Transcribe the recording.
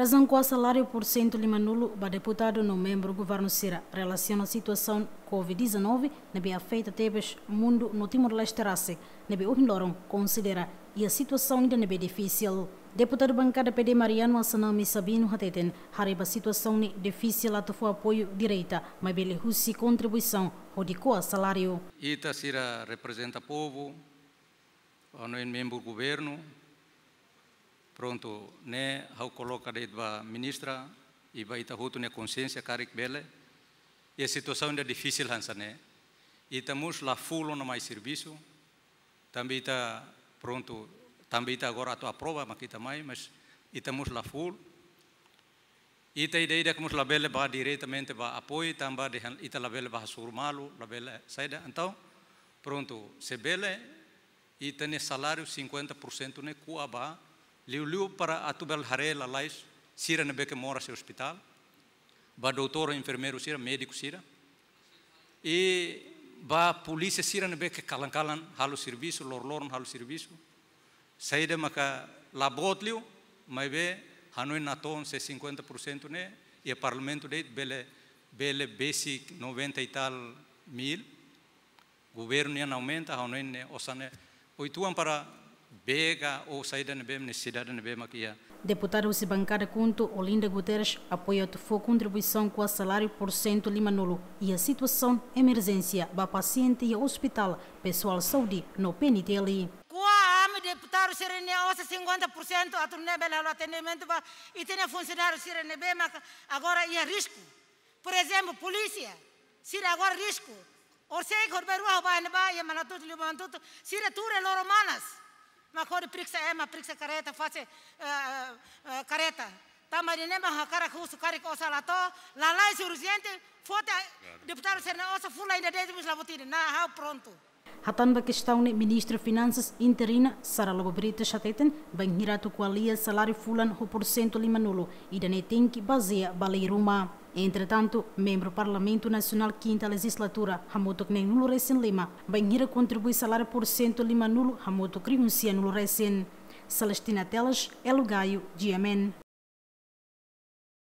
Razão com o salário por cento de Manulo, o deputado no membro do governo Cira relaciona a situação Covid-19 na bem afeta tebes mundo no Timor-Leste Rasse, na bem Ohindoron considera e a situação ainda na bem difícil. Deputado bancada PD Mariano Assanami Sabino Hateten, hariba situação ni difícil ato foi apoio direita, mas bele russi contribuição, rodicou a salário. Ita Cira representa povo, não é membro do governo, pronto né eu coloco de ba ministra e ter ita hutu ne consciência carik bele e a situação é difícil hansa né e estamos lá fulo no mais serviço também está pronto também está agora a tua prova mas ita mas itamos lá full tem ideia de é como labele ba diretamente ba apoio tamba de ita labele ba surmalo labele saída então pronto se bele e tem salário 50% né cuaba ele olhou para a Tubal Harela, lá, Sira Nebeca mora seu hospital, ba doutor, enfermeiro Sira, médico Sira, e ba polícia Sira Nebeca calan calan halu serviço, lor lor halo serviço, saída maca labotlio, mas be hanoi naton se 50% né, e parlamento de bele bele basic 90 e tal mil, governo não aumenta, hanoi ne osane oito para bega ou saída na bem necessidade na bem aqui. É. Deputada Usibancada Cunto, Olinda Guterres, apoia a tua contribuição com o salário por cento Lima Nulo e a situação emergência para paciente e hospital pessoal saúde no PNTLI. Qual deputado Sirene, ouça 50% a turnê bela atendimento e tem funcionário Sirene bem, agora em é risco. Por exemplo, polícia, se agora risco. Ou sei que o Beruá vai, e manatuto, lhe manatuto, se retura loro manas. Macore prixa é, ma prixa careta, faz careta. Tamarine ma hakara kusu kari ko salato, la lai urgente, fote deputado serna osa fula ainda desde mus lavotine, na hau pronto. Hatan ba questão ne ministro finanças interina Sara Lobobrita Chateten bem hirato qualia salário fulan ho por cento lima e da ne que baseia baleiruma. Entretanto, membro do Parlamento Nacional Quinta Legislatura, Ramoto Knen Nulo Recen Lima, banheira contribui salário por cento Lima Nulo, Hamoto Criuncia Nulo Recen. Celestina Telas, El Gaio,